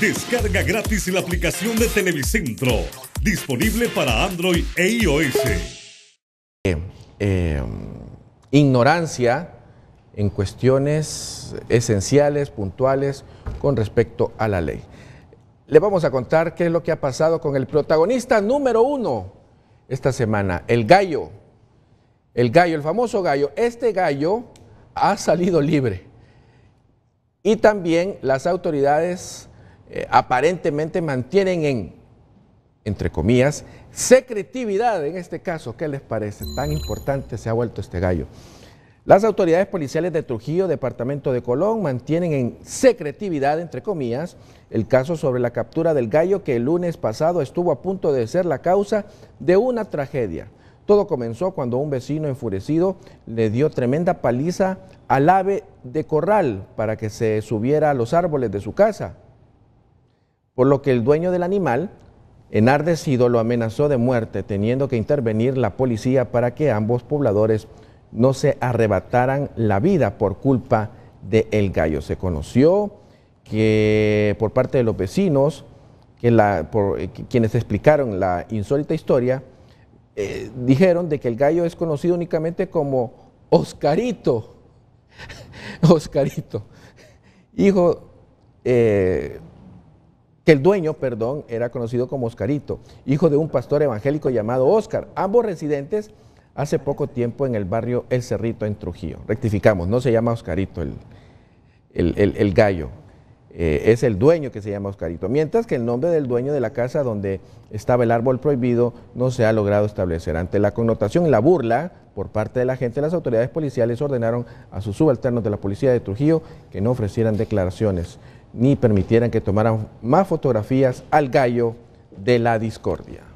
Descarga gratis la aplicación de Televicentro, disponible para Android e iOS. Eh, eh, ignorancia en cuestiones esenciales, puntuales, con respecto a la ley. Le vamos a contar qué es lo que ha pasado con el protagonista número uno esta semana, el gallo. El gallo, el famoso gallo. Este gallo ha salido libre. Y también las autoridades eh, aparentemente mantienen en, entre comillas, secretividad en este caso. ¿Qué les parece? Tan importante se ha vuelto este gallo. Las autoridades policiales de Trujillo, Departamento de Colón, mantienen en secretividad, entre comillas, el caso sobre la captura del gallo que el lunes pasado estuvo a punto de ser la causa de una tragedia. Todo comenzó cuando un vecino enfurecido le dio tremenda paliza al ave de corral para que se subiera a los árboles de su casa por lo que el dueño del animal, enardecido, lo amenazó de muerte, teniendo que intervenir la policía para que ambos pobladores no se arrebataran la vida por culpa de el gallo. Se conoció que por parte de los vecinos, que la, eh, quienes explicaron la insólita historia, eh, dijeron de que el gallo es conocido únicamente como Oscarito, Oscarito, hijo eh, que el dueño, perdón, era conocido como Oscarito, hijo de un pastor evangélico llamado Oscar, ambos residentes hace poco tiempo en el barrio El Cerrito en Trujillo. Rectificamos, no se llama Oscarito el, el, gallo, eh, es el dueño que se llama Oscarito, mientras que el nombre del dueño de la casa donde estaba el árbol prohibido no se ha logrado establecer. Ante la connotación y la burla por parte de la gente, las autoridades policiales ordenaron a sus subalternos de la policía de Trujillo que no ofrecieran declaraciones ni permitieran que tomaran más fotografías al gallo de la discordia.